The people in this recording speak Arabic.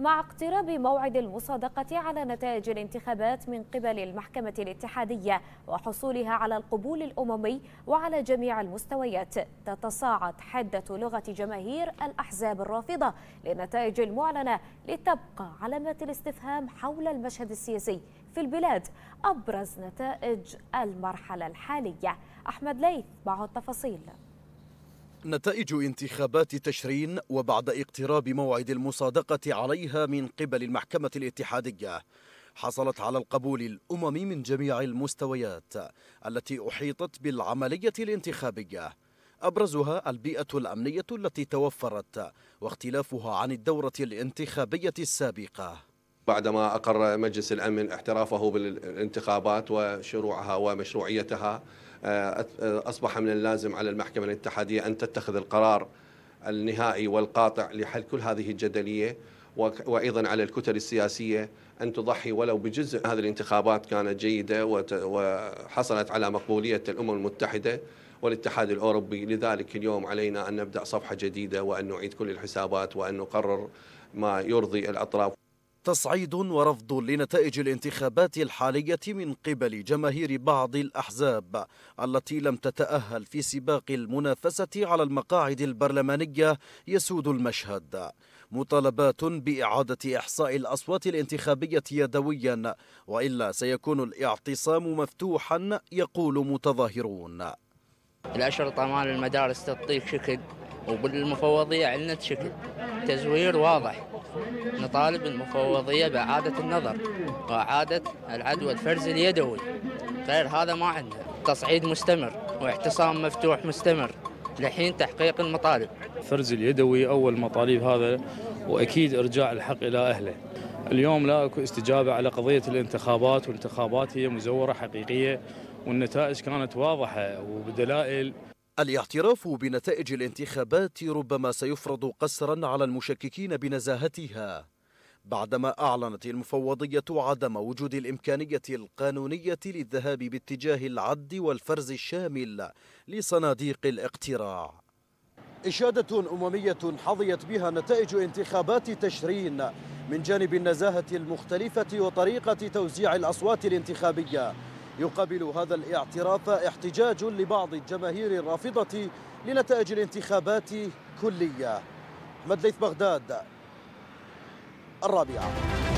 مع اقتراب موعد المصادقة على نتائج الانتخابات من قبل المحكمة الاتحادية وحصولها على القبول الأممي وعلى جميع المستويات تتصاعد حدة لغة جماهير الأحزاب الرافضة للنتائج المعلنة لتبقى علامة الاستفهام حول المشهد السياسي في البلاد أبرز نتائج المرحلة الحالية أحمد ليث معه التفاصيل نتائج انتخابات تشرين وبعد اقتراب موعد المصادقة عليها من قبل المحكمة الاتحادية حصلت على القبول الأممي من جميع المستويات التي أحيطت بالعملية الانتخابية أبرزها البيئة الأمنية التي توفرت واختلافها عن الدورة الانتخابية السابقة بعدما أقر مجلس الأمن اعترافه بالانتخابات وشروعها ومشروعيتها آه، أصبح من اللازم على المحكمة الاتحادية أن تتخذ القرار النهائي والقاطع لحل كل هذه الجدلية وأيضا على الكتل السياسية أن تضحي ولو بجزء هذه الانتخابات كانت جيدة وحصلت على مقبولية الأمم المتحدة والاتحاد الأوروبي لذلك اليوم علينا أن نبدأ صفحة جديدة وأن نعيد كل الحسابات وأن نقرر ما يرضي الأطراف تصعيد ورفض لنتائج الانتخابات الحالية من قبل جماهير بعض الأحزاب التي لم تتأهل في سباق المنافسة على المقاعد البرلمانية يسود المشهد مطالبات بإعادة إحصاء الأصوات الانتخابية يدويا وإلا سيكون الاعتصام مفتوحا يقول متظاهرون الأشرطة مال المدارس تعطيك شكل وبالمفوضية علنت شكل تزوير واضح نطالب المفوضية بإعادة النظر وإعادة العدوى الفرز اليدوي غير هذا ما عندنا تصعيد مستمر واعتصام مفتوح مستمر لحين تحقيق المطالب الفرز اليدوي أول مطالب هذا وأكيد إرجاع الحق إلى أهله اليوم لا أكو استجابة على قضية الانتخابات والانتخابات هي مزورة حقيقية والنتائج كانت واضحة وبدلائل الاعتراف بنتائج الانتخابات ربما سيفرض قسرا على المشككين بنزاهتها بعدما أعلنت المفوضية عدم وجود الإمكانية القانونية للذهاب باتجاه العد والفرز الشامل لصناديق الاقتراع إشادة أممية حظيت بها نتائج انتخابات تشرين من جانب النزاهة المختلفة وطريقة توزيع الأصوات الانتخابية يقابل هذا الاعتراف احتجاج لبعض الجماهير الرافضة لنتائج الانتخابات كلية مدليث بغداد الرابعة